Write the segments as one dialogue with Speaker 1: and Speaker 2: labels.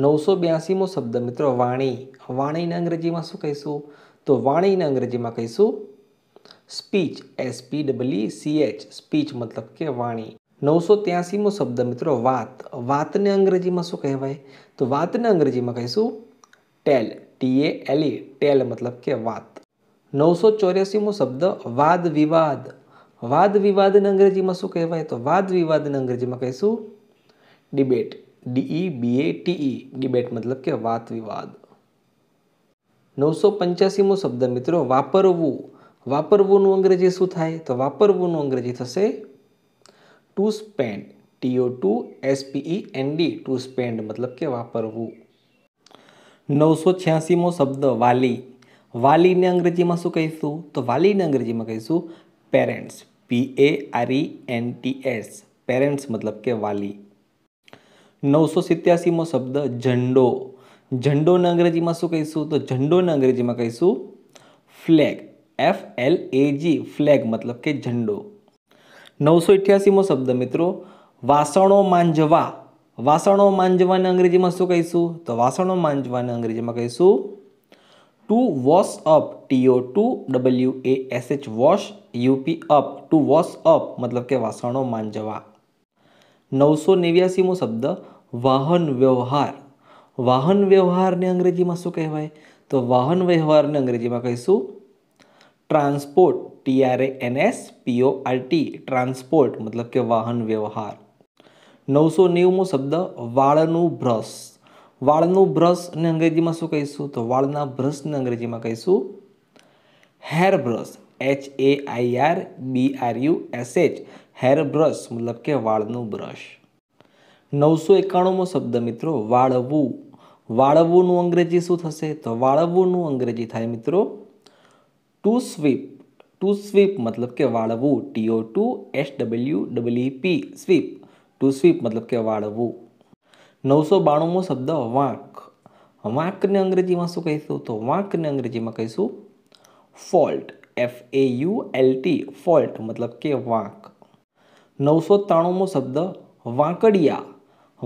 Speaker 1: નવસો બ્યાસીમો શબ્દ મિત્રો વાણી વાણીને અંગ્રેજીમાં શું કહીશું તો વાણીને અંગ્રેજીમાં કહીશું speech S P W C H speech મતલબ કે વાણી નવસો ત્યાસીમો શબ્દ મિત્રો વાત વાતને અંગ્રેજીમાં શું કહેવાય તો વાતને અંગ્રેજીમાં કહીશું ટેલ ટી એ એલ ઈ ટેલ મતલબ કે વાત નવસો ચોર્યાસીમો શબ્દ વાદ વિવાદ વાદ વિવાદને અંગ્રેજીમાં શું કહેવાય તો વાદ વિવાદને અંગ્રેજીમાં કહીશું debate D E B A T E debate મતલબ કે વાદ વિવાદ નવસો પંચ્યાસીમો શબ્દ મિત્રો વાપરવું વાપરવુંનું અંગ્રેજી શું થાય તો વાપરવુંનું અંગ્રેજી થશે to spend T O to S P E N D to spend મતલબ કે વાપરવું નવસો છ્યાસીમો શબ્દ વાલી વાલીને અંગ્રેજીમાં શું કહીશું તો વાલીને અંગ્રેજીમાં કહીશું parents P A R E N T S parents મતલબ કે વાલી નવસો સિત્યાસીમો શબ્દ ઝંડો ઝંડોને અંગ્રેજીમાં શું કહીશું તો ઝંડોને અંગ્રેજીમાં કહીશું flag F L A G flag મતલબ કે ઝંડો નવસો ઇઠ્યાસીમો શબ્દ મિત્રો વાસણો માંજવા વાસણો માંજવાને અંગ્રેજીમાં શું કહીશું તો વાસણો માંજવાને અંગ્રેજીમાં કહીશું to wash up T O to W A S H wash U P up to wash up મતલબ કે વાસણો માંજવા નવસો નેવ્યાસીમો શબ્દ વાહન વ્યવહાર વાહન વ્યવહારને અંગ્રેજીમાં શું કહેવાય તો વાહન વ્યવહારને અંગ્રેજીમાં કહીશું transport T R A N S P O R T transport મતલબ કે વાહન વ્યવહાર નવસો નેવુંમો શબ્દ વાળનું બ્રશ વાળનું બ્રશને અંગ્રેજીમાં શું કહીશું તો વાળના બ્રશને અંગ્રેજીમાં કહીશું hair brush H A I R B R U S H hair brush मतलब के વાળ નું બ્રશ 991મો શબ્દ મિત્રો વાળવું વાળવું નું અંગ્રેજી શું થશે તો વાળવું નું અંગ્રેજી થાય મિત્રો ટુ સ્વીપ ટુ સ્વીપ મતલબ કે વાળવું T O 2 S W V P sweep to sweep મતલબ કે વાળવું 992મો શબ્દ વાંક વાંક ને અંગ્રેજી માં શું કહીશું તો વાંક ને અંગ્રેજી માં કહીશું fault F A U L T fault મતલબ કે વાંક નવસો ત્રાણુંમો શબ્દ વાંકડિયા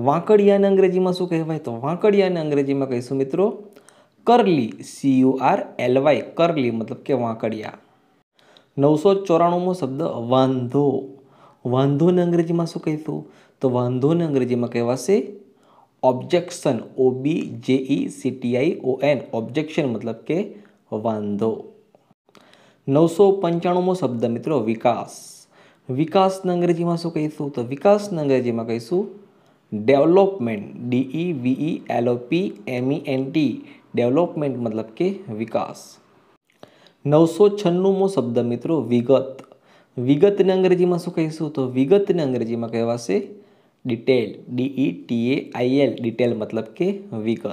Speaker 1: વાંકડિયાને અંગ્રેજીમાં શું કહેવાય તો વાંકડિયાને અંગ્રેજીમાં કહીશું મિત્રો curly C U R L Y curly મતલબ કે વાંકડિયા નવસો ચોરાણુંમો શબ્દ વાંધો વાંધોને અંગ્રેજીમાં શું કહીશું તો વાંધોને અંગ્રેજીમાં કહેવાશે objection O B J E C T I O N objection મતલબ કે વાંધો નવસો પંચાણુંમો શબ્દ મિત્રો વિકાસ વિકાસને અંગ્રેજીમાં શું કહીશું તો વિકાસને અંગ્રેજીમાં કહીશું development D E V E L O P M E N T development મતલબ કે વિકાસ નવસો છન્નુમો શબ્દ મિત્રો વિગત વિગતને અંગ્રેજીમાં શું કહીશું તો વિગતને અંગ્રેજીમાં કહેવાશે detail D E T A I L detail મતલબ કે વિગત